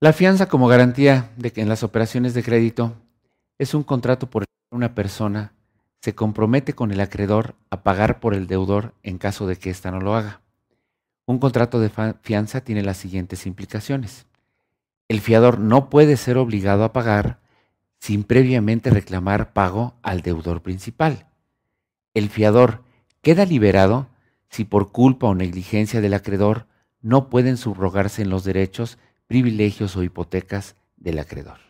La fianza como garantía de que en las operaciones de crédito es un contrato por el que una persona se compromete con el acreedor a pagar por el deudor en caso de que ésta no lo haga. Un contrato de fianza tiene las siguientes implicaciones. El fiador no puede ser obligado a pagar sin previamente reclamar pago al deudor principal. El fiador queda liberado si por culpa o negligencia del acreedor no pueden subrogarse en los derechos privilegios o hipotecas del acreedor.